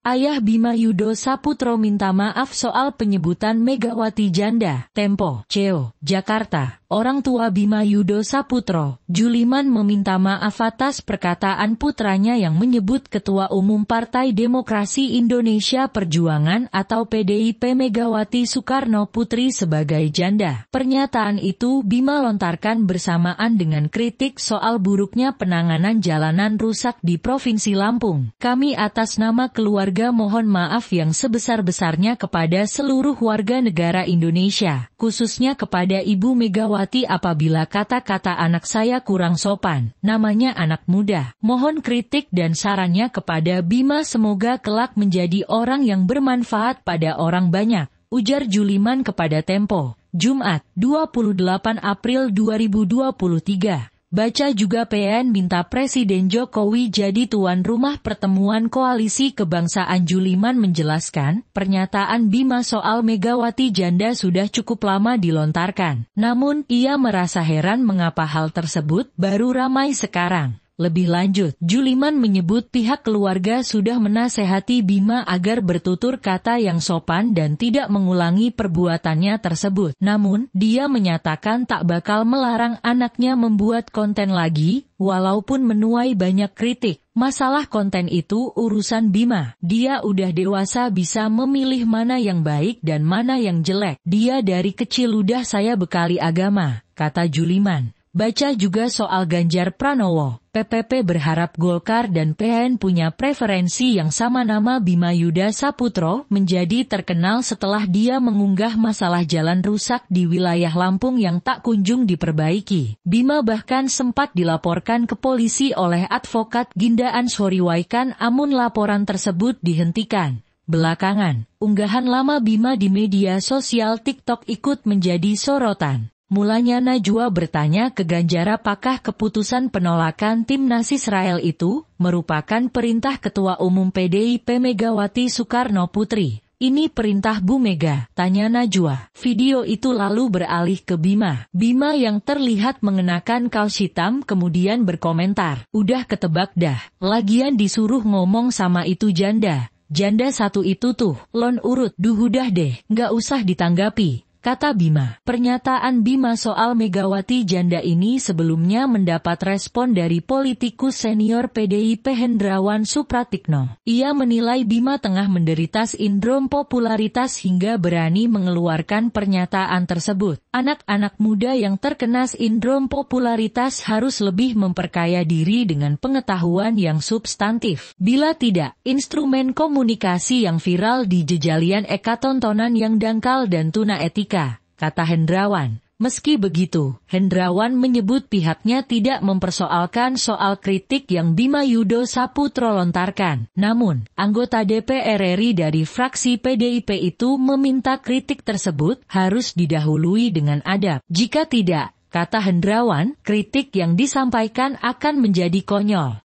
Ayah Bima Yudo Saputro minta maaf soal penyebutan Megawati janda. Tempo, CEO, Jakarta. Orang tua Bima Yudo Saputro, Juliman meminta maaf atas perkataan putranya yang menyebut Ketua Umum Partai Demokrasi Indonesia Perjuangan atau PDIP Megawati Soekarno Putri sebagai janda. Pernyataan itu Bima lontarkan bersamaan dengan kritik soal buruknya penanganan jalanan rusak di Provinsi Lampung. Kami atas nama keluarga keluarga mohon maaf yang sebesar-besarnya kepada seluruh warga negara Indonesia, khususnya kepada Ibu Megawati apabila kata-kata anak saya kurang sopan, namanya anak muda. Mohon kritik dan sarannya kepada Bima semoga kelak menjadi orang yang bermanfaat pada orang banyak, ujar Juliman kepada Tempo, Jumat, 28 April 2023. Baca juga PN minta Presiden Jokowi jadi tuan rumah pertemuan Koalisi Kebangsaan Juliman menjelaskan, pernyataan Bima soal Megawati janda sudah cukup lama dilontarkan. Namun, ia merasa heran mengapa hal tersebut baru ramai sekarang. Lebih lanjut, Juliman menyebut pihak keluarga sudah menasehati Bima agar bertutur kata yang sopan dan tidak mengulangi perbuatannya tersebut. Namun, dia menyatakan tak bakal melarang anaknya membuat konten lagi, walaupun menuai banyak kritik. Masalah konten itu urusan Bima. Dia udah dewasa bisa memilih mana yang baik dan mana yang jelek. Dia dari kecil udah saya bekali agama, kata Juliman. Baca juga soal Ganjar Pranowo. PPP berharap Golkar dan PN punya preferensi yang sama nama Bima Yuda Saputro menjadi terkenal setelah dia mengunggah masalah jalan rusak di wilayah Lampung yang tak kunjung diperbaiki. Bima bahkan sempat dilaporkan ke polisi oleh advokat Ginda Waikan amun laporan tersebut dihentikan. Belakangan, unggahan lama Bima di media sosial TikTok ikut menjadi sorotan. Mulanya Najwa bertanya ke Ganjar apakah keputusan penolakan tim timnas Israel itu merupakan perintah Ketua Umum PDIP Megawati Soekarno Putri. Ini perintah Bu Mega, tanya Najwa. Video itu lalu beralih ke Bima. Bima yang terlihat mengenakan kaos hitam kemudian berkomentar. Udah ketebak dah, lagian disuruh ngomong sama itu janda. Janda satu itu tuh, lon urut, duhudah deh, nggak usah ditanggapi Kata Bima, pernyataan Bima soal Megawati janda ini sebelumnya mendapat respon dari politikus senior PDIP Hendrawan Supratikno. Ia menilai Bima tengah menderita sindrom popularitas hingga berani mengeluarkan pernyataan tersebut. Anak-anak muda yang terkena sindrom popularitas harus lebih memperkaya diri dengan pengetahuan yang substantif. Bila tidak, instrumen komunikasi yang viral di jejalian eka tontonan yang dangkal dan tuna etik. Amerika, kata Hendrawan. Meski begitu, Hendrawan menyebut pihaknya tidak mempersoalkan soal kritik yang Bima Yudo Saputro lontarkan. Namun, anggota DPR RI dari fraksi PDIP itu meminta kritik tersebut harus didahului dengan adab. Jika tidak, kata Hendrawan, kritik yang disampaikan akan menjadi konyol.